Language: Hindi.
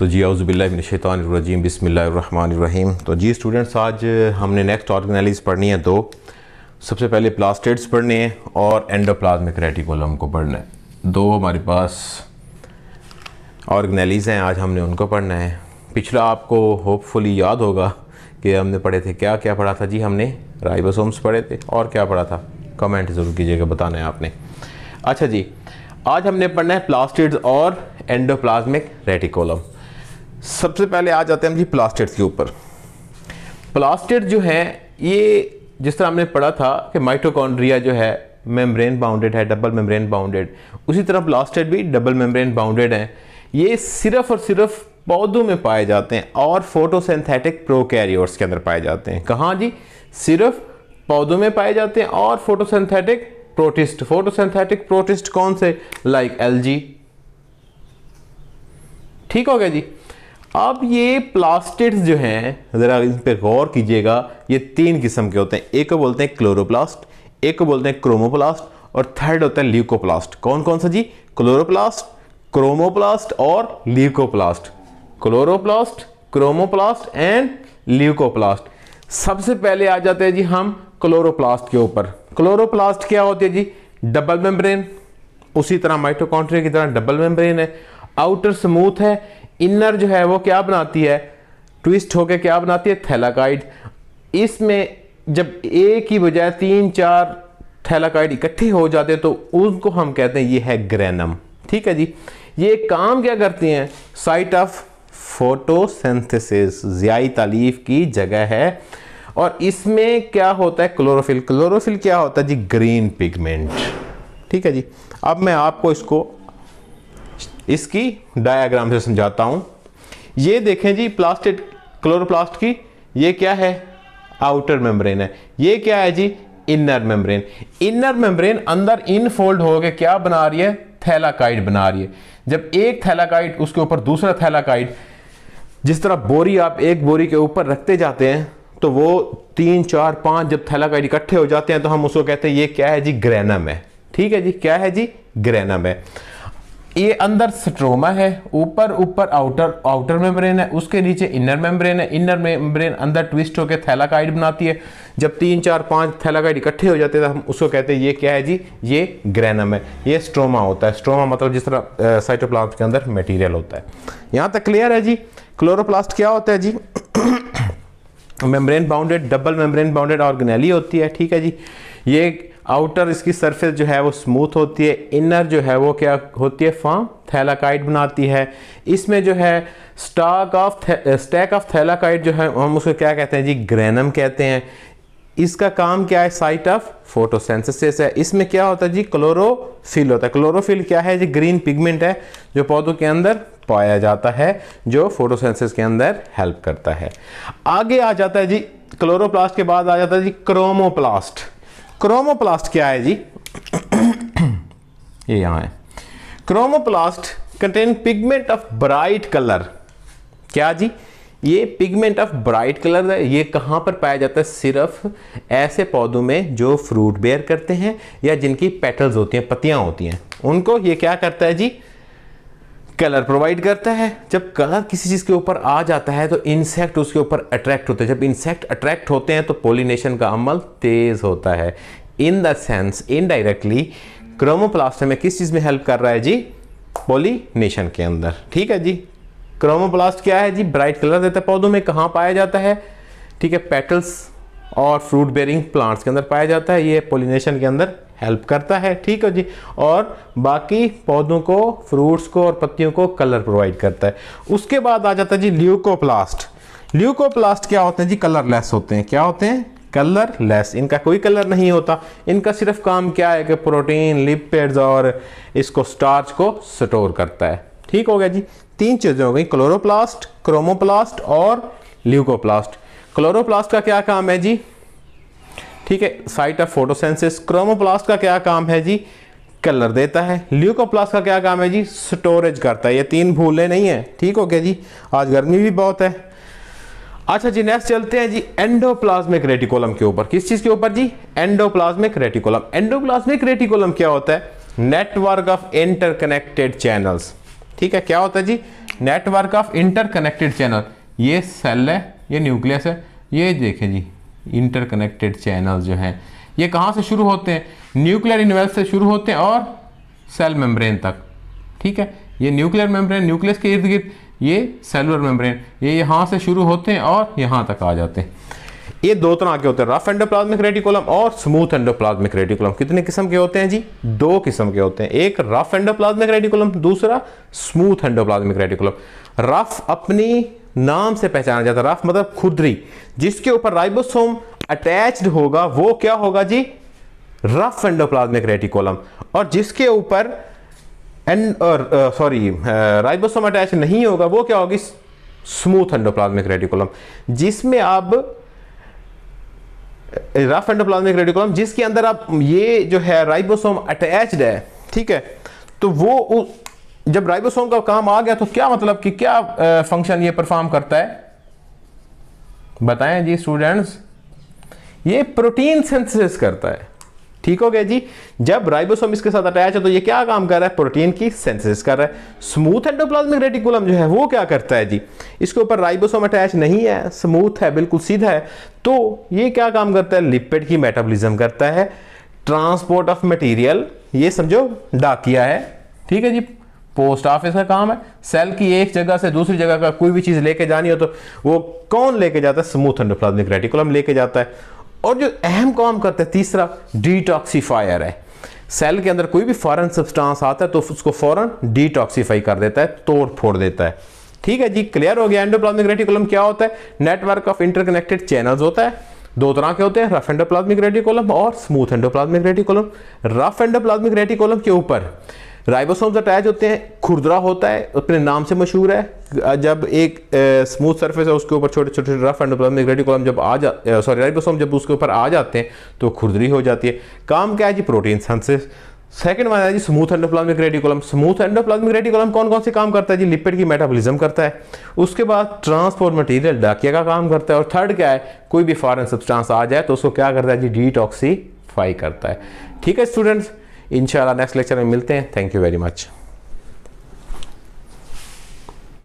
तो जी आउज़बिल्लाशैतरजीम बिसमीम तो जी स्टूडेंट्स आज हमने नेक्स्ट ऑर्गेनाइज पढ़नी है दो सबसे पहले प्लास्टिड्स पढ़ने हैं और एंडोप्लाज्मिक रेटिकुलम को पढ़ना है दो हमारे पास ऑर्गेनाइज हैं आज हमने उनको पढ़ना है पिछला आपको होपफुली याद होगा कि हमने पढ़े थे क्या क्या पढ़ा था जी हमने राइबोसोम्स पढ़े थे और क्या पढ़ा था कमेंट ज़रूर कीजिएगा बताना है आपने अच्छा जी आज हमने पढ़ना है प्लास्टिड्स और एंडोप्लाज्मिक रेटिकोलम सबसे पहले आ जाते हैं हम जी प्लास्टिड्स के ऊपर प्लास्टिड जो है ये जिस तरह हमने पढ़ा था कि माइटोकॉन्ड्रिया जो है मेम्ब्रेन बाउंडेड है डबल मेम्ब्रेन बाउंडेड उसी तरह प्लास्टिड भी डबल मेम्ब्रेन बाउंडेड हैं ये सिर्फ और सिर्फ पौधों में पाए जाते हैं और फोटोसिंथेटिक प्रोकैरियोट्स के अंदर पाए जाते हैं कहाँ जी सिर्फ पौधों में पाए जाते हैं और फोटोसिंथेटिक प्रोटिस्ट फोटोसिंथेटिक प्रोटिस्ट कौन से लाइक like एलजी ठीक हो गया जी अब ये प्लास्टिड्स जो हैं ज़रा इन पर गौर कीजिएगा ये तीन किस्म के होते हैं एक को बोलते हैं क्लोरोप्लास्ट एक को बोलते हैं क्रोमोप्लास्ट और थर्ड होता है ल्यूकोप्लास्ट कौन कौन सा जी क्लोरोप्लास्ट क्रोमोप्लास्ट और leucoplast chloroplast chromoplast and leucoplast सबसे पहले आ जाते हैं जी हम क्लोरोप्लास्ट के ऊपर क्लोरोप्लास्ट क्या होती है जी डबल मेम्ब्रेन उसी तरह माइटोकॉन्ट्रिया की तरह डबल मेम्ब्रेन है आउटर स्मूथ है इनर जो है वो क्या बनाती है ट्विस्ट होकर क्या बनाती है थैलाकाइड इसमें जब एक ही बजाय तीन चार थैलाकाइड इकट्ठे हो जाते हैं तो उनको हम कहते हैं ये है ग्रेनम ठीक है जी ये काम क्या करती हैं साइट ऑफ फोटोसेंथेसिस ज़ियाई तालीफ की जगह है और इसमें क्या होता है क्लोरोफिल क्लोरोफिल क्या होता है जी ग्रीन पिगमेंट ठीक है जी अब मैं आपको इसको इसकी डायाग्राम से समझाता हूँ ये देखें जी प्लास्टिक क्लोरोप्लास्ट की ये क्या है आउटर मेम्ब्रेन है ये क्या है जी इनर मेम्ब्रेन इनर मेम्ब्रेन अंदर इनफोल्ड होकर क्या बना रही है थैलाकाइड बना रही है जब एक थैलाकाइड उसके ऊपर दूसरा थैलाकाइड जिस तरह बोरी आप एक बोरी के ऊपर रखते जाते हैं तो वो तीन चार पाँच जब थैलाकाइड इकट्ठे हो जाते हैं तो हम उसको कहते हैं ये क्या है जी ग्रैनम है ठीक है जी क्या है जी ग्रैनम है ये अंदर स्ट्रोमा है ऊपर ऊपर आउटर आउटर मेम्ब्रेन है उसके नीचे इनर मेम्ब्रेन है इनर मेम्ब्रेन अंदर ट्विस्ट होकर थैलाकाइड बनाती है जब तीन चार पाँच थैलाकाइड इकट्ठे हो जाते हैं तो हम उसको कहते हैं ये क्या है जी ये ग्रैनम है ये स्ट्रोमा होता है स्ट्रोमा मतलब जिस तरह साइटोप्लास्ट के अंदर मेटीरियल होता है यहाँ तक क्लियर है जी क्लोरोप्लास्ट क्या होता है जी membrane bounded double membrane bounded organelle होती है ठीक है जी ये आउटर इसकी सरफेस जो है वो स्मूथ होती है इनर जो है वो क्या होती है फॉर्म थैलाकाइड बनाती है इसमें जो है stock of stack of thylakoid जो है हम उसको क्या कहते हैं जी ग्रेनम कहते हैं इसका काम क्या है साइट ऑफ फोटोसेंसिस है इसमें क्या होता है जी क्लोरोफिल होता है क्लोरोफिल क्या है जी ग्रीन पिगमेंट है जो पौधों के अंदर पाया जाता है जो फोटोसेंसिस के अंदर हेल्प करता है आगे आ जाता है जी क्लोरोप्लास्ट के बाद आ जाता है जी क्रोमोप्लास्ट क्रोमोप्लास्ट क्या है जी ये यहाँ है chromoplast contain pigment of bright colour क्या जी ये पिगमेंट ऑफ ब्राइट कलर है ये कहाँ पर पाया जाता है सिर्फ ऐसे पौधों में जो फ्रूट बेयर करते हैं या जिनकी पेटल्स होती हैं पत्तियाँ होती हैं उनको ये क्या करता है जी कलर प्रोवाइड करता है जब कलर किसी चीज़ के ऊपर आ जाता है तो इंसेक्ट उसके ऊपर अट्रैक्ट होते हैं जब इंसेक्ट अट्रैक्ट होते हैं तो पोलिनेशन का अमल तेज़ होता है in the sense indirectly chromoplast में किस चीज़ में हेल्प कर रहा है जी पोलिनेशन के अंदर ठीक है जी क्रोमोप्लास्ट क्या है जी ब्राइट कलर देता है पौधों में कहाँ पाया जाता है ठीक है पेटल्स और फ्रूट बेरिंग प्लांट्स के अंदर पाया जाता है ये पोलिनेशन के अंदर हेल्प करता है ठीक है जी और बाकी पौधों को फ्रूट्स को और पत्तियों को कलर प्रोवाइड करता है उसके बाद आ जाता है जी ल्यूकोप्लास्ट ल्यूकोप्लास्ट क्या होते हैं जी कलरलेस होते हैं क्या होते हैं कलर लेस इनका कोई कलर नहीं होता इनका सिर्फ काम क्या है कि प्रोटीन लिपिड्स और इसको स्टार्च को स्टोर करता है ठीक हो गया जी तीन चीज़ें हो गई क्लोरोप्लास्ट क्रोमोप्लास्ट और ल्यूकोप्लास्ट क्लोरोप्लास्ट का क्या काम है जी ठीक है साइट ऑफ फोटोसेंसिस क्रोमोप्लास्ट का क्या काम है जी कलर देता है ल्यूकोप्लास्ट का क्या काम है जी स्टोरेज करता है ये तीन भूले नहीं है ठीक हो गया जी आज गर्मी भी बहुत है अच्छा जी नेक्स्ट चलते हैं जी एंडोप्लाज्मिक रेटिकुलम के ऊपर किस चीज़ के ऊपर जी एंडोप्लाज्मिक रेटिकुलम एंडोप्लाज्मिक रेटिकुलम क्या होता है नेटवर्क ऑफ इंटरकनेक्टेड चैनल्स ठीक है क्या होता है जी नेटवर्क ऑफ इंटरकनेक्टेड चैनल ये सेल है ये न्यूक्लियस है ये देखें जी इंटरकनेक्टेड चैनल्स जो हैं ये कहाँ से शुरू होते हैं न्यूक्लियर इनवेल से शुरू होते हैं और सेल मेम्ब्रेन तक ठीक है ये न्यूक्लियर मेम्ब्रेन न्यूक्लियस के इर्द गिर्द ये सेलुलर मेम्ब्रेन ये यहाँ से शुरू होते हैं और यहाँ तक आ जाते हैं ये दो तरह के होते हैं रफ एंडोप्लाज्मिक रेटिकुलम और स्मूथ एंडोप्लाज्मिक रेटिकुलम कितने किस्म के होते हैं जी दो किस्म के होते हैं एक रफ एंडोप्लाज्मिक रेटिकुलम दूसरा स्मूथ एंडोप्लाज्मिक रेटिकुलम रफ अपनी नाम से पहचाना जाता है रफ मतलब खुदरी जिसके ऊपर राइबोसोम अटैच्ड होगा वो क्या होगा जी रफ एंडोप्लाज्मिक रेटिकोलम और जिसके ऊपर एंड और सॉरी राइबोसोम अटैच नहीं होगा वो क्या होगी स्मूथ एंडोप्लाज्मिक रेटिकुलम जिसमें अब रफ एंडोप्लाज्मिक रेटिकुलम जिसके अंदर आप ये जो है राइबोसोम अटैच्ड है ठीक है तो वो जब राइबोसोम का काम आ गया तो क्या मतलब कि क्या फंक्शन ये परफॉर्म करता है बताएं जी स्टूडेंट्स ये प्रोटीन सिंथेसिस करता है ठीक हो गया जी जब राइबोसोम इसके साथ अटैच है तो ये क्या काम कर रहा है प्रोटीन की सेंसेस कर रहा है स्मूथ एंडोप्लाज्मिक रेटिकुलम जो है वो क्या करता है जी इसके ऊपर राइबोसोम अटैच नहीं है स्मूथ है बिल्कुल सीधा है तो ये क्या काम करता है लिपिड की मेटाबॉलिज्म करता है ट्रांसपोर्ट ऑफ मटेरियल ये समझो डाकिया है ठीक है जी पोस्ट ऑफिस का काम है सेल की एक जगह से दूसरी जगह का कोई भी चीज़ लेके जानी हो तो वो कौन लेके जाता है स्मूथ एंडोप्लाज्मिक रेटिकुलम लेके जाता है और जो अहम काम करता है तीसरा डिटॉक्सीफायर है सेल के अंदर कोई भी फॉरन सब्सटांस आता है तो उसको फौरन डिटॉक्सीफाई कर देता है तोड़ फोड़ देता है ठीक है जी क्लियर हो गया एंडोप्लाज्मिक रेटिकुलम क्या होता है नेटवर्क ऑफ इंटरकनेक्टेड चैनल्स होता है दो तरह के होते हैं रफ एंडोप्लाज्मिक रेटिकुलम और smooth endoplasmic reticulum rough endoplasmic reticulum के ऊपर राइबोसोम्स अटैच होते हैं खुरदरा होता है अपने नाम से मशहूर है जब एक स्मूथ सरफेस है उसके ऊपर छोटे छोटे रफ एंडोप्लाज्मिक रेडिकुलम जब आ जा सॉरी राइबोसोम जब उसके ऊपर आ जाते हैं तो खुरदरी हो जाती है काम क्या है जी प्रोटीन सेंसेस सेकंड वन है जी smooth endoplasmic reticulum smooth endoplasmic reticulum कौन कौन से काम करता है जी लिपिड की मेटाबॉलिज्म करता है उसके बाद ट्रांसपोर्ट मटेरियल डाकिया का काम करता है और थर्ड क्या है कोई भी फॉरेन सब्सटेंस आ जाए तो उसको क्या करता है जी डिटॉक्सीफाई करता है ठीक है स्टूडेंट्स इनशाला नेक्स्ट लेक्चर में मिलते हैं थैंक यू वेरी मच